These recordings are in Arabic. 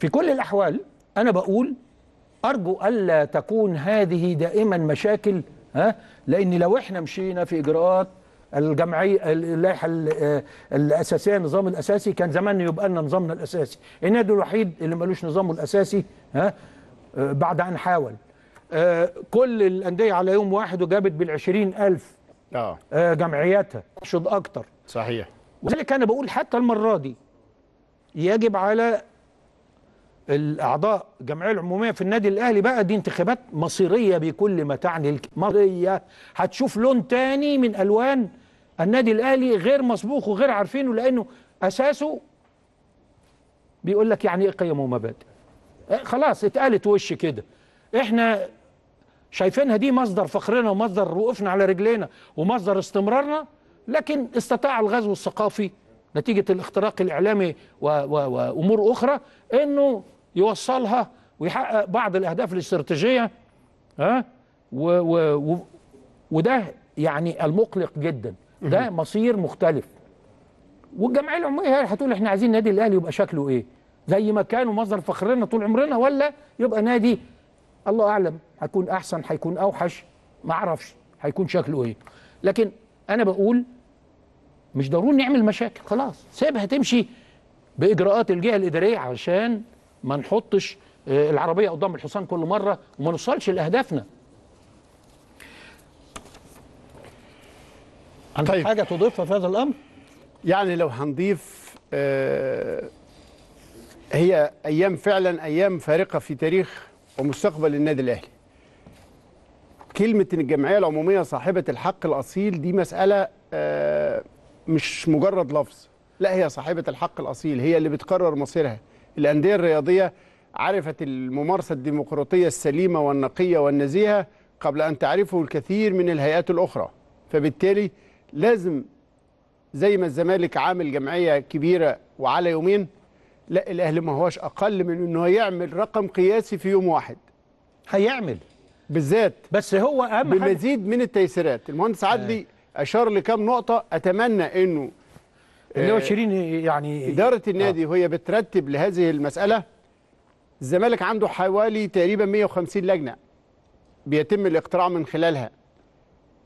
في كل الأحوال أنا بقول أرجو ألا تكون هذه دائما مشاكل ها لأن لو إحنا مشينا في إجراءات الجمعية اللائحة آه، الأساسية النظام الأساسي كان زمان يبقى لنا نظامنا الأساسي النادي الوحيد اللي ملوش نظامه الأساسي ها آه، بعد أن حاول آه، كل الأندية على يوم واحد وجابت بالعشرين ألف آه. جمعياتها شد أكتر صحيح وذلك أنا بقول حتى المرة دي يجب على الاعضاء الجمعيه العموميه في النادي الاهلي بقى دي انتخابات مصيريه بكل ما تعني مصيريه هتشوف لون تاني من الوان النادي الاهلي غير مسبوق وغير عارفينه لانه اساسه بيقول لك يعني ايه قيم ومبادئ إيه، خلاص اتقالت وش كده احنا شايفينها دي مصدر فخرنا ومصدر وقوفنا على رجلينا ومصدر استمرارنا لكن استطاع الغزو الثقافي نتيجه الاختراق الاعلامي وامور اخرى انه يوصلها ويحقق بعض الاهداف الاستراتيجيه ها و و وده يعني المقلق جدا ده مصير مختلف والجمعيه العموميه هي هتقول احنا عايزين النادي الاهلي يبقى شكله ايه زي ما كان ومصدر فخرنا طول عمرنا ولا يبقى نادي الله اعلم هيكون احسن هيكون اوحش ما اعرفش هيكون شكله ايه لكن انا بقول مش ضروري نعمل مشاكل خلاص سيبها تمشي باجراءات الجهه الاداريه عشان ما نحطش آه، العربيه قدام الحصان كل مره وما نوصلش لاهدافنا عندك طيب. حاجه تضيفها في هذا الامر يعني لو هنضيف آه هي ايام فعلا ايام فارقه في تاريخ ومستقبل النادي الاهلي كلمه ان الجمعيه العموميه صاحبه الحق الاصيل دي مساله آه مش مجرد لفظ لا هي صاحبه الحق الاصيل هي اللي بتقرر مصيرها الأندية الرياضية عرفت الممارسة الديمقراطية السليمة والنقية والنزيهة قبل أن تعرفه الكثير من الهيئات الأخرى فبالتالي لازم زي ما الزمالك عامل جمعية كبيرة وعلى يومين لا الأهلي ما هوش أقل من أنه يعمل رقم قياسي في يوم واحد هيعمل بالذات بس هو أهم بمزيد من التيسيرات المهندس عدلي آه. أشار لكم نقطة أتمنى أنه اللي هو آه، شيرين يعني إدارة آه. النادي آه. وهي بترتب لهذه المسألة الزمالك عنده حوالي تقريبا 150 لجنة بيتم الاقتراع من خلالها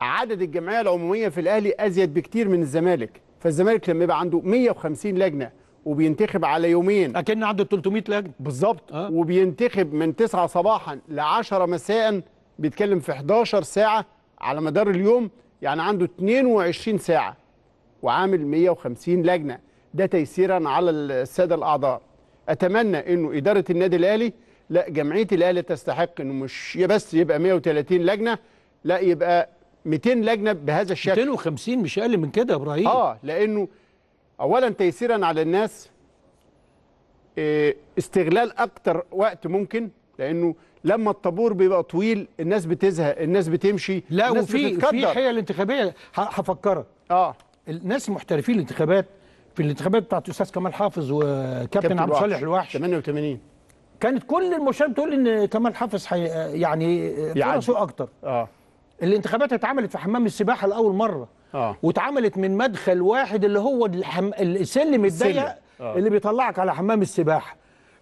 عدد الجمعية العمومية في الأهلي أزيد بكتير من الزمالك فالزمالك لما يبقى عنده 150 لجنة وبينتخب على يومين أكن عنده 300 لجنة بالظبط آه. وبينتخب من 9 صباحا ل 10 مساء بيتكلم في 11 ساعة على مدار اليوم يعني عنده 22 ساعة وعامل 150 لجنه ده تيسيرا على الساده الاعضاء اتمنى انه اداره النادي الاهلي لا جمعيه الاهلي تستحق انه مش بس يبقى 130 لجنه لا يبقى 200 لجنه بهذا الشكل 250 مش اقل من كده يا ابراهيم اه لانه اولا تيسيرا على الناس آه، استغلال اكتر وقت ممكن لانه لما الطابور بيبقى طويل الناس بتزهق الناس بتمشي لا الناس وفي في حيل انتخابيه هفكرك اه الناس المحترفين الانتخابات في الانتخابات بتاعت الاستاذ كمال حافظ وكابتن عبد الصالح الوحش 88 كانت كل المشاهد تقول ان كمال حافظ حي... يعني فرصه اكتر اه الانتخابات اتعملت في حمام السباحه لاول مره اه واتعملت من مدخل واحد اللي هو الحم... السلم الضيق آه. اللي بيطلعك على حمام السباحه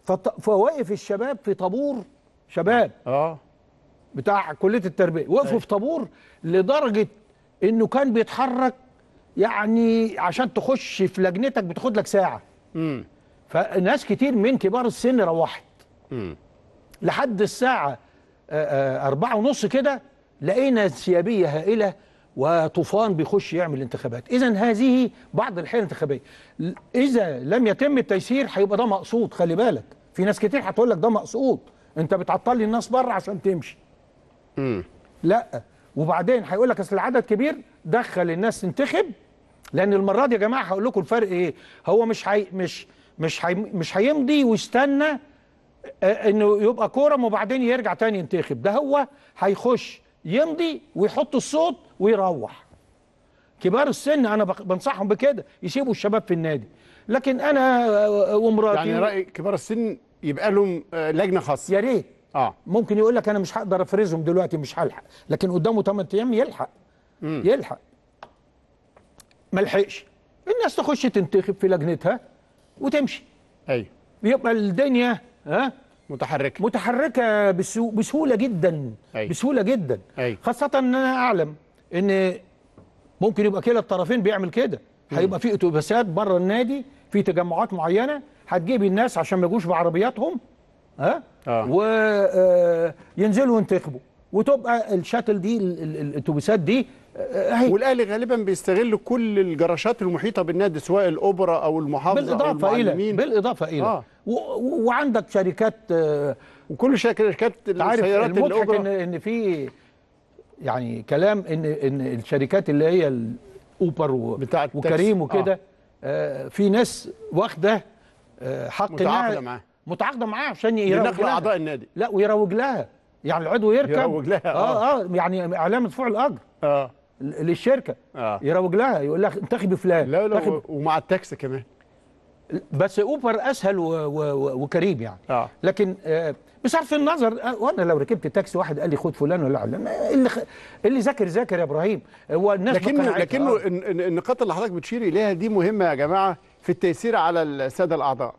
فط... فواقف الشباب في طابور شباب اه, آه. بتاع كليه التربيه وقفوا في طابور لدرجه انه كان بيتحرك يعني عشان تخش في لجنتك بتاخد لك ساعه امم فناس كتير من كبار السن روحت امم لحد الساعه آه، آه، أربعة ونص كده لقينا انسيابية هائلة وطوفان بيخش يعمل انتخابات إذا هذه بعض الحيل الانتخابية إذا لم يتم التيسير هيبقى ده مقصود خلي بالك في ناس كتير هتقول لك ده مقصود أنت بتعطل الناس بره عشان تمشي م. لا وبعدين هيقول لك أصل العدد كبير دخل الناس تنتخب لان المره دي يا جماعه هقول لكم الفرق ايه هو مش حي... مش مش حي... مش هيمضي ويستنى آه، انه يبقى كوره وبعدين يرجع تاني ينتخب ده هو هيخش يمضي ويحط الصوت ويروح كبار السن انا بنصحهم بكده يسيبوا الشباب في النادي لكن انا آه، ومراتي يعني راي كبار السن يبقى لهم آه، لجنه خاصه يا ريت اه ممكن يقول لك انا مش هقدر افرزهم دلوقتي مش هلحق لكن قدامه 8 ايام يلحق مم. يلحق ما لحقش الناس تخش تنتخب في لجنتها وتمشي ايوه يبقى الدنيا ها متحركه متحركه بسو بسهوله جدا أيوة. بسهوله جدا أيوة. خاصه ان انا اعلم ان ممكن يبقى كلا الطرفين بيعمل كده هيبقى في اتوبيسات بره النادي في تجمعات معينه هتجيب الناس عشان ما يجوش بعربياتهم ها آه. وينزلوا آه، ينتخبوا وتبقى الشاتل دي الاتوبيسات دي آه، هي. والاهلي غالبا بيستغل كل الجراشات المحيطه بالنادي سواء الاوبرا او المحافظه بالاضافه او الى بالاضافه الى آه. وعندك شركات آه، وكل شركات السيارات المضحك ان ان في يعني كلام ان ان الشركات اللي هي الاوبر و... وكريم وكده آه. آه في ناس واخده آه حق متعاقده معاه متعاقده معاه عشان يروج لها اعضاء النادي لا ويروج لها يعني العضو يركب يروج لها اه اه, آه، يعني اعلام مدفوع الاجر اه للشركه آه. يروج لها يقول لك انتخبي فلان لا لا انتخب... ومع التاكس كمان بس اوبر اسهل و... و... وكريم يعني آه. لكن آه بصرف النظر آه وانا لو ركبت تاكسي واحد قال لي خد فلان ولا علان اللي خ... اللي ذاكر ذاكر يا ابراهيم هو الناس لكنه لكنه آه. النقاط اللي حضرتك بتشير اليها دي مهمه يا جماعه في التيسير على الساده الاعضاء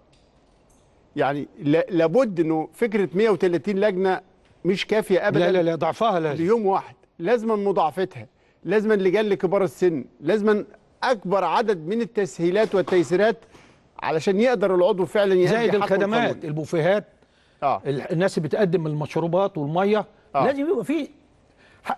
يعني لابد انه فكره 130 لجنه مش كافيه ابدا لا لا لا ضعفها لازم ليوم واحد لازما مضاعفتها لازما لجان لكبار السن لازما اكبر عدد من التسهيلات والتيسيرات علشان يقدر العضو فعلا يأدي زائد الخدمات البوفيهات آه. الناس اللي بتقدم المشروبات والميه آه. لازم يبقى في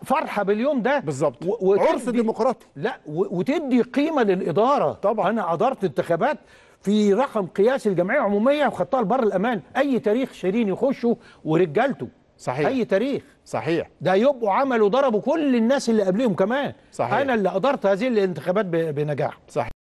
فرحه باليوم ده بالظبط عرس ديمقراطي لا وتدي قيمه للاداره طبعا انا ادارت انتخابات في رقم قياسي الجمعيه العموميه وخدتها لبر الامان اي تاريخ شيرين يخشه ورجالته صحيح اي تاريخ صحيح ده يبقوا عملوا ضربوا كل الناس اللي قبلهم كمان صحيح انا اللي ادرت هذه الانتخابات بنجاح صحيح